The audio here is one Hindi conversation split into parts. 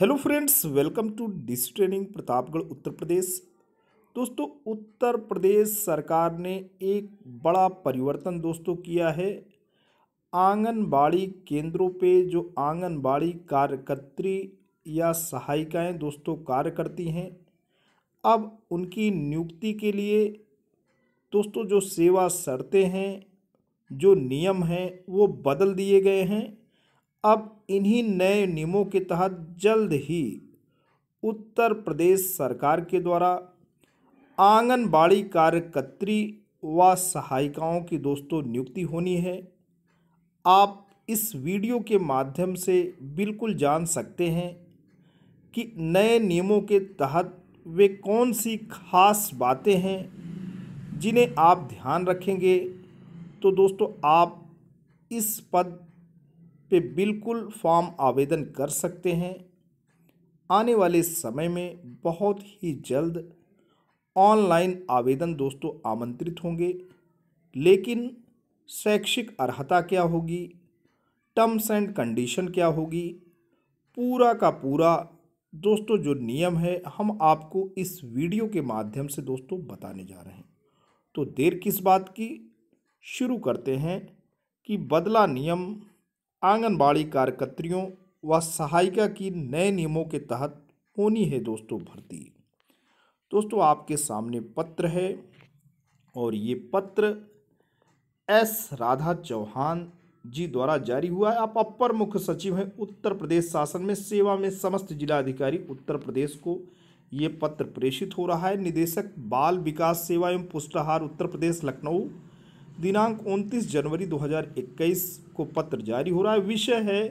Hello friends welcome to this training Pratapgarh Uttar Pradesh दोस्तों उत्तर प्रदेश सरकार ने एक बड़ा परिवर्तन दोस्तों किया है आंगनबाड़ी केंद्रों पे जो आंगनबाड़ी कार्यकर्त्री या सहायिकाएं दोस्तों कार्य करती हैं अब उनकी नियुक्ति के लिए दोस्तों जो सेवा शर्तें हैं जो नियम हैं वो बदल दिए गए हैं अब इन्हीं नए नियमों के तहत जल्द ही उत्तर प्रदेश सरकार के द्वारा आंगनबाड़ी कार्यकर्त्री व सहायिकाओं की दोस्तों नियुक्ति होनी है आप इस वीडियो के माध्यम से बिल्कुल जान सकते हैं कि नए नियमों के तहत वे कौन सी खास बातें हैं जिन्हें आप ध्यान रखेंगे तो दोस्तों आप इस पद पे बिल्कुल फॉर्म आवेदन कर सकते हैं आने वाले समय में बहुत ही जल्द ऑनलाइन आवेदन दोस्तों आमंत्रित होंगे लेकिन शैक्षिक अर्हता क्या होगी टर्म्स एंड कंडीशन क्या होगी पूरा का पूरा दोस्तों जो नियम है हम आपको इस वीडियो के माध्यम से दोस्तों बताने जा रहे हैं तो देर किस बात की शुरू करते हैं कि बदला नियम आंगनबाड़ी कार्यकर्त्रियों व सहायिका की नए नियमों के तहत होनी है दोस्तों भर्ती दोस्तों आपके सामने पत्र है और ये पत्र एस राधा चौहान जी द्वारा जारी हुआ है आप अपर मुख्य सचिव हैं उत्तर प्रदेश शासन में सेवा में समस्त जिला अधिकारी उत्तर प्रदेश को ये पत्र प्रेषित हो रहा है निदेशक बाल विकास सेवा एवं पुष्टाहार उत्तर प्रदेश लखनऊ दिनांक 29 जनवरी 2021 को पत्र जारी हो रहा है विषय है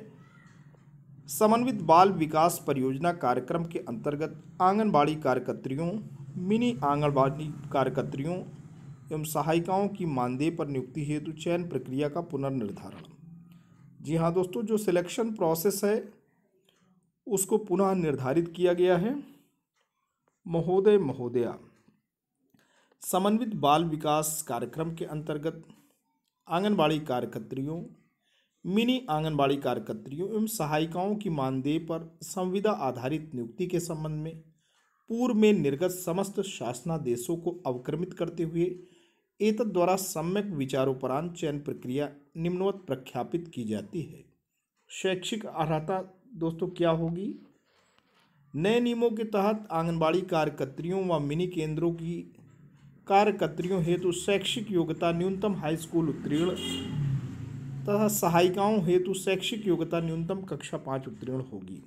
समन्वित बाल विकास परियोजना कार्यक्रम के अंतर्गत आंगनबाड़ी कार्यकर्त्रियों मिनी आंगनबाड़ी कार्यकर्त्रियों एवं सहायिकाओं की मानदेय पर नियुक्ति हेतु चयन प्रक्रिया का पुनर्निर्धारण जी हाँ दोस्तों जो सिलेक्शन प्रोसेस है उसको पुनः निर्धारित किया गया है महोदय महोदया समन्वित बाल विकास कार्यक्रम के अंतर्गत आंगनबाड़ी कार्यकर्त्रियों मिनी आंगनबाड़ी कार्यकर्त्रियों एवं सहायिकाओं की मानदेय पर संविदा आधारित नियुक्ति के संबंध में पूर्व में निर्गत समस्त शासनादेशों को अवक्रमित करते हुए एतद द्वारा सम्यक विचारोपरांत चयन प्रक्रिया निम्नवत प्रख्यापित की जाती है शैक्षिक अर्हता दोस्तों क्या होगी नए नियमों के तहत आंगनबाड़ी कार्यकर्त्रियों व मिनी केंद्रों की कार्यकर्त्रियों हेतु शैक्षिक योग्यता न्यूनतम हाई स्कूल उत्तीर्ण तथा सहायिकाओं हेतु शैक्षिक योग्यता न्यूनतम कक्षा पाँच उत्तीर्ण होगी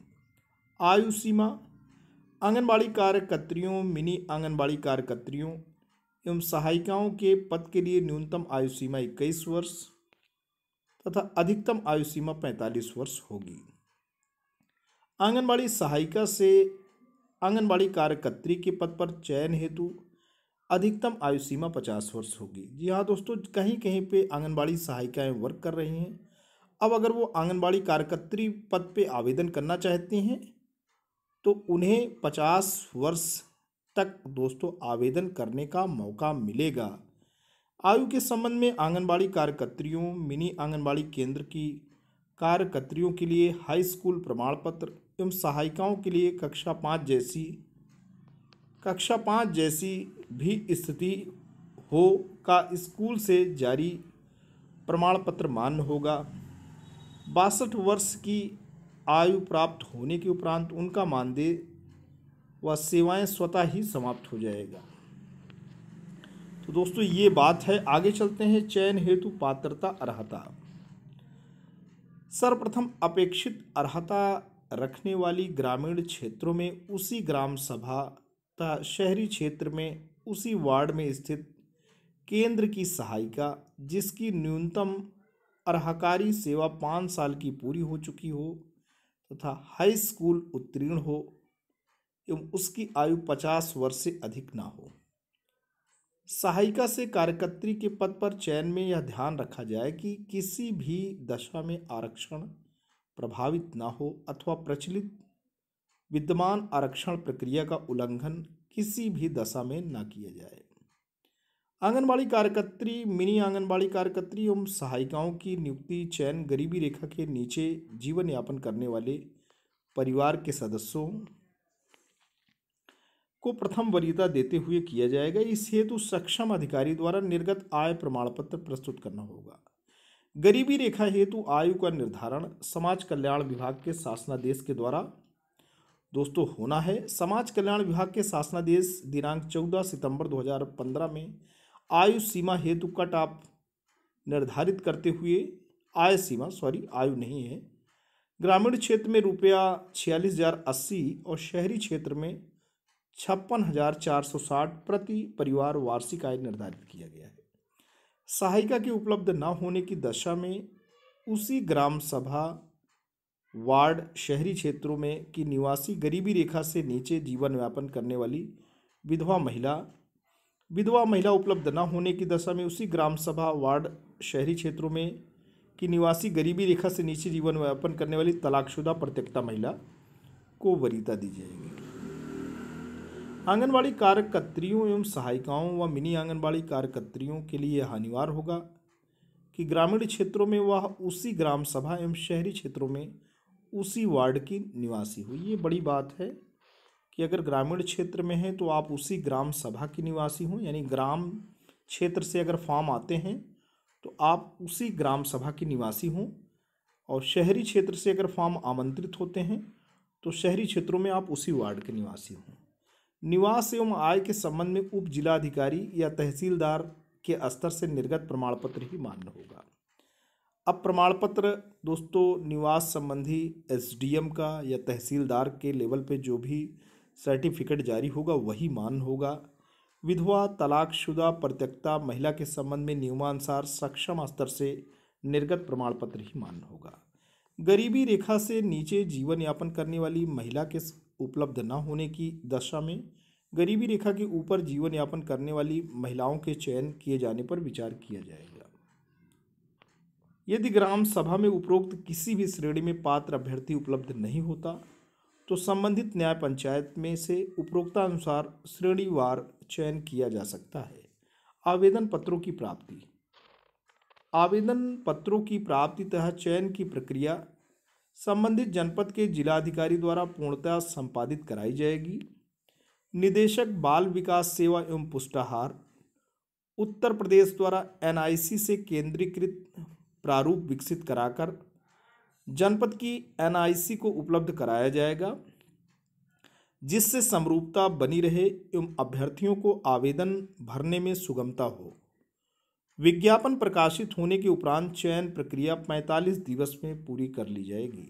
आयु सीमा आंगनबाड़ी कार्यकर्त्रियों मिनी आंगनबाड़ी कार्यकर्त्रियों एवं सहायिकाओं के पद के लिए न्यूनतम आयु सीमा इक्कीस वर्ष तथा अधिकतम आयु सीमा पैंतालीस वर्ष होगी आंगनबाड़ी सहायिका से आंगनबाड़ी कार्यकर्त्री के पद पर चयन हेतु अधिकतम आयु सीमा पचास वर्ष होगी जी हाँ दोस्तों कहीं कहीं पे आंगनबाड़ी सहायिकाएं वर्क कर रही हैं अब अगर वो आंगनबाड़ी कार्यकर्त्री पद पे आवेदन करना चाहती हैं तो उन्हें पचास वर्ष तक दोस्तों आवेदन करने का मौका मिलेगा आयु के संबंध में आंगनबाड़ी कार्यकर्त्रियों मिनी आंगनबाड़ी केंद्र की कार्यकर्त्रियों के लिए हाई स्कूल प्रमाण पत्र एवं सहायिकाओं के लिए कक्षा पाँच जैसी कक्षा पाँच जैसी भी स्थिति हो का स्कूल से जारी प्रमाण पत्र मान्य होगा बासठ वर्ष की आयु प्राप्त होने के उपरांत उनका मानदेय व सेवाएं स्वतः ही समाप्त हो जाएगा तो दोस्तों ये बात है आगे चलते हैं चयन हेतु पात्रता अर्हता सर्वप्रथम अपेक्षित अर्हता रखने वाली ग्रामीण क्षेत्रों में उसी ग्राम सभा तथा शहरी क्षेत्र में उसी वार्ड में स्थित केंद्र की सहायिका जिसकी न्यूनतम अर्हकारी सेवा पाँच साल की पूरी हो चुकी हो तथा हाई स्कूल उत्तीर्ण हो एवं उसकी आयु पचास वर्ष से अधिक ना हो सहायिका से कार्यकर्त्री के पद पर चयन में यह ध्यान रखा जाए कि किसी भी दशा में आरक्षण प्रभावित ना हो अथवा प्रचलित विद्यमान आरक्षण प्रक्रिया का उल्लंघन किसी भी दशा में न किया जाए आंगनबाड़ी कार्यकर्त्री मिनी आंगनबाड़ी कार्यकर्त्री एवं सहायिकाओं की नियुक्ति चयन गरीबी रेखा के नीचे जीवन यापन करने वाले परिवार के सदस्यों को प्रथम वरीयता देते हुए किया जाएगा इस हेतु सक्षम अधिकारी द्वारा निर्गत आय प्रमाण पत्र प्रस्तुत करना होगा गरीबी रेखा हेतु आयु का निर्धारण समाज कल्याण विभाग के शासनादेश के द्वारा दोस्तों होना है समाज कल्याण विभाग के शासनादेश दिनांक 14 सितंबर 2015 में आयु सीमा हेतु कट आप निर्धारित करते हुए आय सीमा सॉरी आयु नहीं है ग्रामीण क्षेत्र में रुपया छियालीस हज़ार अस्सी और शहरी क्षेत्र में छप्पन हज़ार चार सौ साठ प्रति परिवार वार्षिक आय निर्धारित किया गया है सहायिका के उपलब्ध न होने की दशा में उसी ग्राम सभा वार्ड शहरी क्षेत्रों में की निवासी गरीबी रेखा से नीचे जीवन व्यापन करने वाली विधवा महिला विधवा महिला उपलब्ध न होने की दशा में उसी ग्राम सभा वार्ड शहरी क्षेत्रों में की निवासी गरीबी रेखा से नीचे जीवन व्यापन करने वाली तलाकशुदा प्रत्यक्षता महिला को वरीता दी जाएगी आंगनबाड़ी कार्यकर्त्रियों एवं सहायिकाओं व मिनी आंगनबाड़ी कार्यकर्त्रियों के लिए यह अनिवार्य होगा कि ग्रामीण क्षेत्रों में वह उसी ग्राम सभा एवं शहरी क्षेत्रों में उसी वार्ड की निवासी हो ये बड़ी बात है कि अगर ग्रामीण क्षेत्र में हैं तो आप उसी ग्राम सभा की निवासी हों यानी ग्राम क्षेत्र से अगर फॉर्म आते हैं तो आप उसी ग्राम सभा की निवासी हों और शहरी क्षेत्र से अगर फॉर्म आमंत्रित होते हैं तो शहरी क्षेत्रों में आप उसी वार्ड के निवासी हों निवास एवं आय के संबंध में उप जिलाधिकारी या तहसीलदार के स्तर से निर्गत प्रमाण पत्र ही मान्य होगा अब प्रमाण पत्र दोस्तों निवास संबंधी एस का या तहसीलदार के लेवल पे जो भी सर्टिफिकेट जारी होगा वही मान होगा विधवा तलाकशुदा प्रत्यक्ता महिला के संबंध में नियमानुसार सक्षम स्तर से निर्गत प्रमाण पत्र ही मान होगा गरीबी रेखा से नीचे जीवन यापन करने वाली महिला के उपलब्ध न होने की दशा में गरीबी रेखा के ऊपर जीवन यापन करने वाली महिलाओं के चयन किए जाने पर विचार किया जाएगा यदि ग्राम सभा में उपरोक्त किसी भी श्रेणी में पात्र अभ्यर्थी उपलब्ध नहीं होता तो संबंधित न्याय पंचायत में से उपरोक्तानुसार श्रेणीवार चयन किया जा सकता है आवेदन पत्रों की प्राप्ति आवेदन पत्रों की प्राप्ति तथा चयन की प्रक्रिया संबंधित जनपद के जिलाधिकारी द्वारा पूर्णतः संपादित कराई जाएगी निदेशक बाल विकास सेवा एवं पुष्टाहार उत्तर प्रदेश द्वारा एनआईसी से केंद्रीकृत प्रारूप विकसित कराकर जनपद की एनआईसी को उपलब्ध कराया जाएगा जिससे समरूपता बनी रहे एवं अभ्यर्थियों को आवेदन भरने में सुगमता हो विज्ञापन प्रकाशित होने के उपरांत चयन प्रक्रिया 45 दिवस में पूरी कर ली जाएगी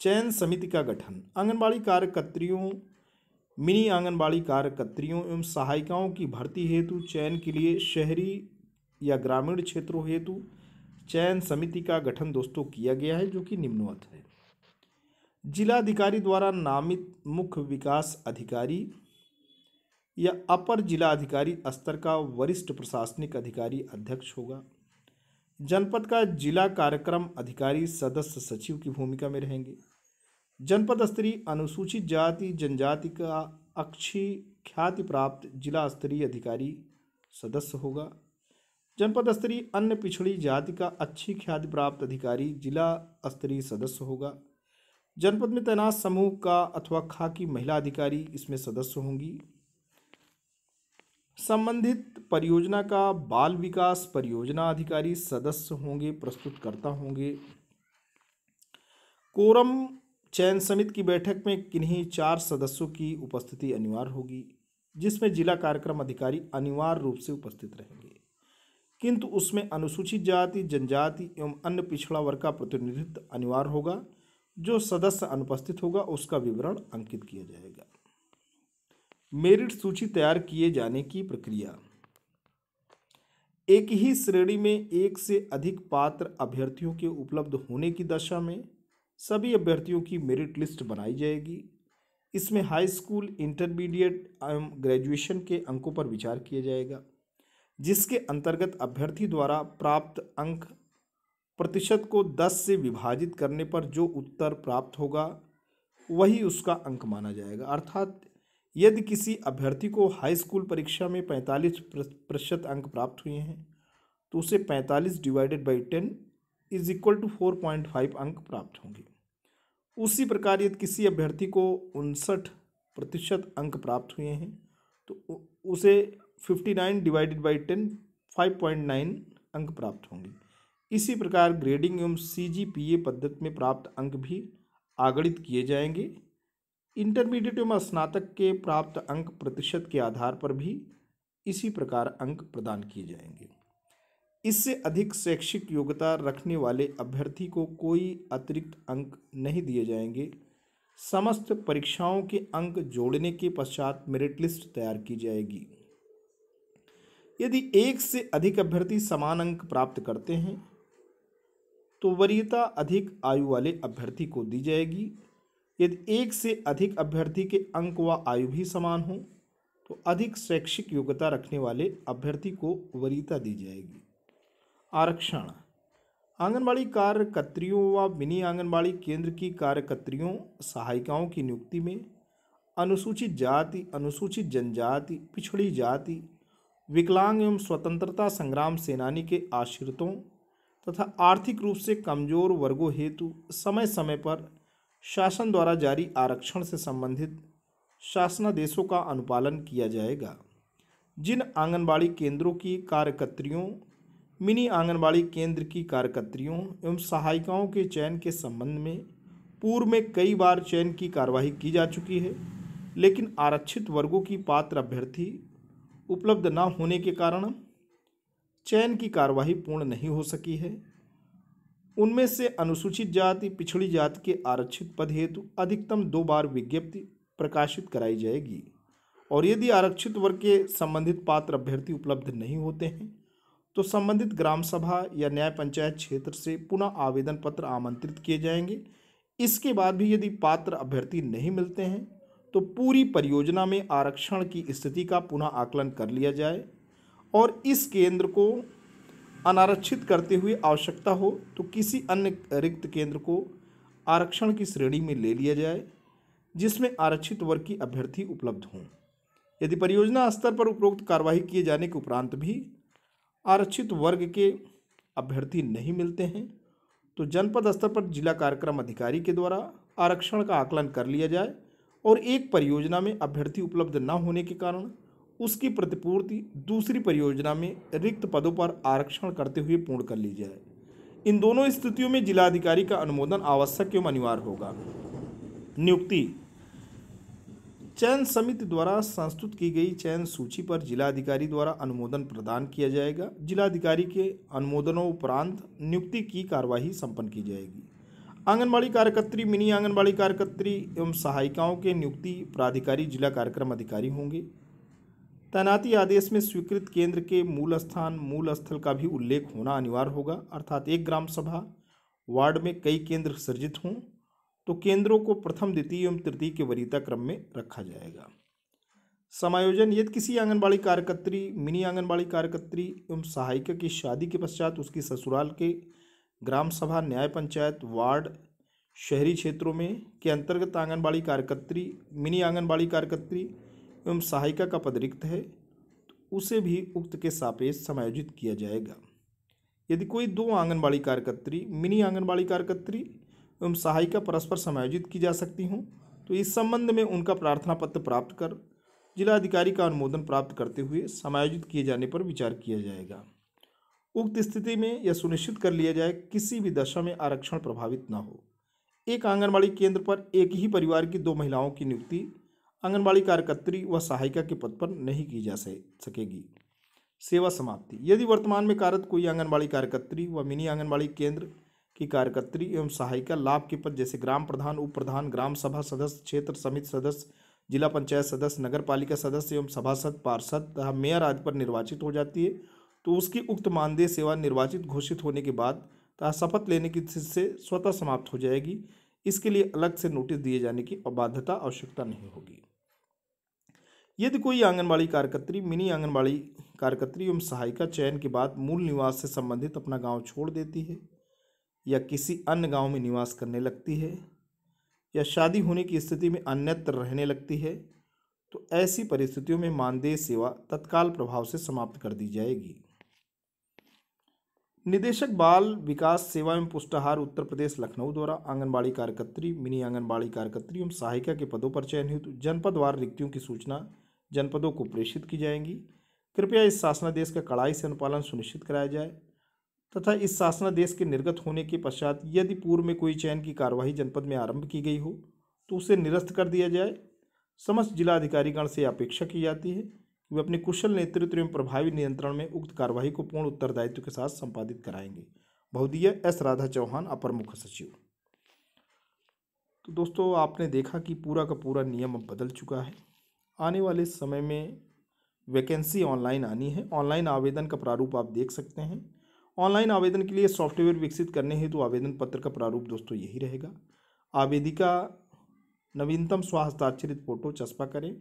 चयन समिति का गठन आंगनबाड़ी कार्यकर्त्रियों मिनी आंगनबाड़ी कार्यकर्त्रियों एवं सहायिकाओं की भर्ती हेतु चयन के लिए शहरी या ग्रामीण क्षेत्रों हेतु चयन समिति का गठन दोस्तों किया गया है जो कि निम्नवत है जिलाधिकारी द्वारा नामित मुख्य विकास अधिकारी या अपर जिला अधिकारी स्तर का वरिष्ठ प्रशासनिक अधिकारी अध्यक्ष होगा जनपद का जिला कार्यक्रम अधिकारी सदस्य सचिव की भूमिका में रहेंगे जनपद स्तरीय अनुसूचित जाति जनजाति का अक्षी ख्याति प्राप्त जिला स्तरीय अधिकारी सदस्य होगा जनपद स्तरीय अन्य पिछड़ी जाति का अच्छी ख्याति प्राप्त अधिकारी जिला स्तरीय सदस्य होगा जनपद में तैनात समूह का अथवा खाकी महिला अधिकारी इसमें सदस्य होंगी संबंधित परियोजना का बाल विकास परियोजना अधिकारी सदस्य होंगे प्रस्तुतकर्ता होंगे कोरम चयन समिति की बैठक में किन्हीं चार सदस्यों की उपस्थिति अनिवार्य होगी जिसमें जिला कार्यक्रम अधिकारी अनिवार्य रूप से उपस्थित रहेंगे किंतु उसमें अनुसूचित जाति जनजाति एवं अन्य पिछड़ा वर्ग का प्रतिनिधित्व अनिवार्य होगा जो सदस्य अनुपस्थित होगा उसका विवरण अंकित किया जाएगा मेरिट सूची तैयार किए जाने की प्रक्रिया एक ही श्रेणी में एक से अधिक पात्र अभ्यर्थियों के उपलब्ध होने की दशा में सभी अभ्यर्थियों की मेरिट लिस्ट बनाई जाएगी इसमें हाई स्कूल इंटरमीडिएट एवं ग्रेजुएशन के अंकों पर विचार किया जाएगा जिसके अंतर्गत अभ्यर्थी द्वारा प्राप्त अंक प्रतिशत को दस से विभाजित करने पर जो उत्तर प्राप्त होगा वही उसका अंक माना जाएगा अर्थात यदि किसी अभ्यर्थी को हाई स्कूल परीक्षा में पैंतालीस प्रतिशत अंक प्राप्त हुए हैं तो उसे पैंतालीस divided by ten is equal to four point five अंक प्राप्त होंगे उसी प्रकार यदि किसी अभ्यर्थी को उनसठ प्रतिशत अंक प्राप्त हुए हैं तो उसे fifty nine divided by ten five point nine अंक प्राप्त होंगे इसी प्रकार ग्रेडिंग एवं सी जी पी ए पद्धति में प्राप्त अंक भी आगणित किए जाएंगे इंटरमीडिएट एवं स्नातक के प्राप्त अंक प्रतिशत के आधार पर भी इसी प्रकार अंक प्रदान किए जाएंगे इससे अधिक शैक्षिक योग्यता रखने वाले अभ्यर्थी को कोई अतिरिक्त अंक नहीं दिए जाएंगे समस्त परीक्षाओं के अंक जोड़ने के पश्चात मेरिट लिस्ट तैयार की जाएगी यदि एक से अधिक अभ्यर्थी समान अंक प्राप्त करते हैं तो वरीयता अधिक आयु वाले अभ्यर्थी को दी जाएगी यदि एक से अधिक अभ्यर्थी के अंक व आयु भी समान हो तो अधिक शैक्षिक योग्यता रखने वाले अभ्यर्थी को वरीयता दी जाएगी आरक्षण आंगनबाड़ी कार्यकत्रियों व मिनी आंगनबाड़ी केंद्र की कार्यकत्रियों सहायिकाओं की नियुक्ति में अनुसूचित जाति अनुसूचित जनजाति पिछड़ी जाति विकलांग एवं स्वतंत्रता संग्राम सेनानी के आश्रितों तथा आर्थिक रूप से कमजोर वर्गों हेतु समय समय पर शासन द्वारा जारी आरक्षण से संबंधित शासनादेशों का अनुपालन किया जाएगा जिन आंगनबाड़ी केंद्रों की कार्यकत्रियों मिनी आंगनबाड़ी केंद्र की कार्यकत्रियों एवं सहायिकाओं के चयन के संबंध में पूर्व में कई बार चयन की कार्यवाही की जा चुकी है लेकिन आरक्षित वर्गों की पात्र अभ्यर्थी उपलब्ध ना होने के कारण चयन की कार्यवाही पूर्ण नहीं हो सकी है उनमें से अनुसूचित जाति पिछड़ी जाति के आरक्षित पद हेतु अधिकतम दो बार विज्ञप्ति प्रकाशित कराई जाएगी और यदि आरक्षित वर्ग के संबंधित पात्र अभ्यर्थी उपलब्ध नहीं होते हैं तो संबंधित ग्राम सभा या न्याय पंचायत क्षेत्र से पुनः आवेदन पत्र आमंत्रित किए जाएंगे इसके बाद भी यदि पात्र अभ्यर्थी नहीं मिलते हैं तो पूरी परियोजना में आरक्षण की स्थिति का पुनः आकलन कर लिया जाए और इस केंद्र को अनारक्षित करते हुए आवश्यकता हो तो किसी अन्य रिक्त केंद्र को आरक्षण की श्रेणी में ले लिया जाए जिसमें आरक्षित वर्ग की अभ्यर्थी उपलब्ध हों यदि परियोजना स्तर पर उपरोक्त कार्रवाई किए जाने के उपरांत भी आरक्षित वर्ग के अभ्यर्थी नहीं मिलते हैं तो जनपद स्तर पर जिला कार्यक्रम अधिकारी के द्वारा आरक्षण का आकलन कर लिया जाए और एक परियोजना में अभ्यर्थी उपलब्ध न होने के कारण उसकी प्रतिपूर्ति दूसरी परियोजना में रिक्त पदों पर आरक्षण करते हुए पूर्ण कर ली जाए इन दोनों स्थितियों में जिलाधिकारी का अनुमोदन आवश्यक एवं अनिवार्य होगा नियुक्ति चयन समिति द्वारा संस्तुत की गई चयन सूची पर जिलाधिकारी द्वारा अनुमोदन प्रदान किया जाएगा जिलाधिकारी के अनुमोदनों उपरांत नियुक्ति की कार्यवाही संपन्न की जाएगी आंगनबाड़ी कार्यकर्त्री मिनी आंगनबाड़ी कार्यकर्त्री एवं सहायिकाओं के नियुक्ति प्राधिकारी जिला कार्यक्रम अधिकारी होंगे तैनाती आदेश में स्वीकृत केंद्र के मूल स्थान मूल स्थल का भी उल्लेख होना अनिवार्य होगा अर्थात एक ग्राम सभा वार्ड में कई केंद्र सर्जित हों तो केंद्रों को प्रथम द्वितीय एवं तृतीय के वरीयता क्रम में रखा जाएगा समायोजन यदि किसी आंगनबाड़ी कार्यकर्त्री मिनी आंगनबाड़ी कार्यकर्त्री एवं सहायिका की शादी के पश्चात उसकी ससुराल के ग्राम सभा न्याय पंचायत वार्ड शहरी क्षेत्रों में के अंतर्गत आंगनबाड़ी कार्यकर्त्री मिनी आंगनबाड़ी कार्यकर्त्री एवं सहायिका का पद रिक्त है तो उसे भी उक्त के सापेक्ष समायोजित किया जाएगा यदि कोई दो आंगनबाड़ी कार्यकर्त्री मिनी आंगनबाड़ी कार्यकर्त्री एवं सहायिका परस्पर समायोजित की जा सकती हूँ तो इस संबंध में उनका प्रार्थना पत्र प्राप्त कर जिलाधिकारी का अनुमोदन प्राप्त करते हुए समायोजित किए जाने पर विचार किया जाएगा उक्त स्थिति में यह सुनिश्चित कर लिया जाए किसी भी दशा में आरक्षण प्रभावित न हो एक आंगनबाड़ी केंद्र पर एक ही परिवार की दो महिलाओं की नियुक्ति आंगनबाड़ी कार्यकर्त्री व सहायिका के पद पर नहीं की जा सकेगी सेवा समाप्ति यदि वर्तमान में कार्यरत कोई आंगनबाड़ी कार्यकर्त्री व मिनी आंगनबाड़ी केंद्र की कार्यकर्त्री एवं सहायिका लाभ के पद जैसे ग्राम प्रधान उप प्रधान ग्राम सभा सदस्य क्षेत्र समिति सदस्य जिला पंचायत सदस्य नगर पालिका सदस्य एवं सभासद पार्षद तथा मेयर आदि पर निर्वाचित हो जाती है तो उसकी उक्त मानदेय सेवा निर्वाचित घोषित होने के बाद तथा शपथ लेने की तिथि से स्वतः समाप्त हो जाएगी इसके लिए अलग से नोटिस दिए जाने की अबाध्यता आवश्यकता नहीं होगी यदि कोई आंगनबाड़ी कार्यकर्त्री मिनी आंगनबाड़ी कार्यकर्त्री एवं सहायिका चयन के बाद मूल निवास से संबंधित अपना गांव छोड़ देती है या किसी अन्य गांव में निवास करने लगती है या शादी होने की स्थिति में अन्यत्र रहने लगती है तो ऐसी परिस्थितियों में मानदेय सेवा तत्काल प्रभाव से समाप्त कर दी जाएगी निदेशक बाल विकास सेवा एवं पुष्टाहार उत्तर प्रदेश लखनऊ द्वारा आंगनबाड़ी कार्यकर्त्री मिनी आंगनबाड़ी कार्यकर्त्री एवं सहायिका के पदों पर चयनित जनपदवार रिक्तियों की सूचना जनपदों को प्रेषित की जाएंगी कृपया इस शासनादेश का कड़ाई से अनुपालन सुनिश्चित कराया जाए तथा इस शासनादेश के निर्गत होने के पश्चात यदि पूर्व में कोई चयन की कार्यवाही जनपद में आरंभ की गई हो तो उसे निरस्त कर दिया जाए समस्त जिलाधिकारीगण से अपेक्षा की जाती है वे अपने कुशल नेतृत्व एवं प्रभावी नियंत्रण में उक्त कार्यवाही को पूर्ण उत्तरदायित्व के साथ संपादित कराएंगे बहुदीय एस राधा चौहान अपर मुख्य सचिव तो दोस्तों आपने देखा कि पूरा का पूरा नियम अब बदल चुका है आने वाले समय में वैकेंसी ऑनलाइन आनी है ऑनलाइन आवेदन का प्रारूप आप देख सकते हैं ऑनलाइन आवेदन के लिए सॉफ्टवेयर विकसित करने हैं तो आवेदन पत्र का प्रारूप दोस्तों यही रहेगा आवेदिका नवीनतम स्वास्थ्य आचरित फोटो चस्पा करें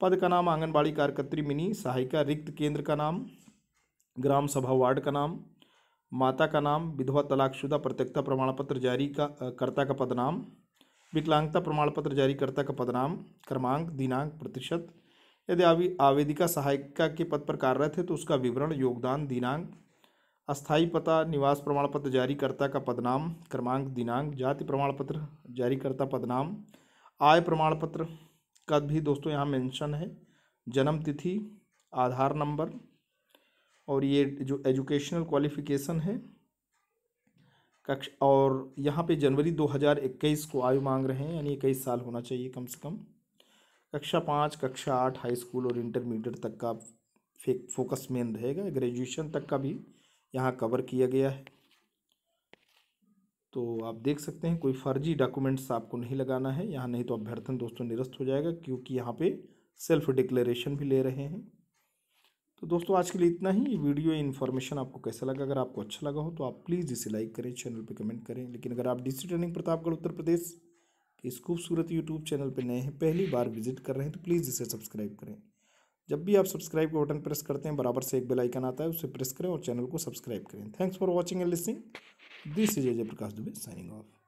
पद का नाम आंगनबाड़ी कार्यकर्त्री मिनी सहायिका रिक्त केंद्र का नाम ग्राम सभा वार्ड का नाम माता का नाम विधवा तलाकशुदा प्रत्यक्षता प्रमाण पत्र जारी का कर्ता का पदनाम विकलांगता प्रमाण पत्र जारी कर्ता का पदनाम क्रमांक दिनांक प्रतिशत यदि आवेदिका सहायिका के पद पर कार्यरत है तो उसका विवरण योगदान दिनांक अस्थायी पता निवास प्रमाण पत्र जारीकर्ता का पदनाम क्रमांक दिनांक जाति प्रमाण पत्र जारीकर्ता पदनाम आय प्रमाण पत्र का भी दोस्तों यहाँ मेंशन है जन्म तिथि आधार नंबर और ये जो एजुकेशनल क्वालिफिकेशन है कक्ष और यहाँ पे जनवरी 2021 को आयु मांग रहे हैं यानी इक्कीस साल होना चाहिए कम से कम कक्षा पाँच कक्षा आठ हाई स्कूल और इंटरमीडिएट तक का फेक फोकस मेन रहेगा ग्रेजुएशन तक का भी यहाँ कवर किया गया है तो आप देख सकते हैं कोई फर्जी डॉक्यूमेंट्स आपको नहीं लगाना है यहाँ नहीं तो अभ्यर्थन दोस्तों निरस्त हो जाएगा क्योंकि यहाँ पे सेल्फ डिक्लेरेशन भी ले रहे हैं तो दोस्तों आज के लिए इतना ही वीडियो इन्फॉर्मेशन आपको कैसा लगा अगर आपको अच्छा लगा हो तो आप प्लीज़ इसे लाइक करें चैनल पर कमेंट करें लेकिन अगर आप डीसी ट्रेनिंग प्रतापगढ़ उत्तर प्रदेश के इस खूबसूरत यूट्यूब चैनल पर नए हैं पहली बार विजिट कर रहे हैं तो प्लीज़ इसे सब्सक्राइब करें जब भी आप सब्सक्राइब का बटन प्रेस करते हैं बराबर से एक बेल आइकन आता है उसे प्रेस करें और चैनल को सब्सक्राइब करें thanks for watching and listening This is Ajay Prakash Dubey signing off.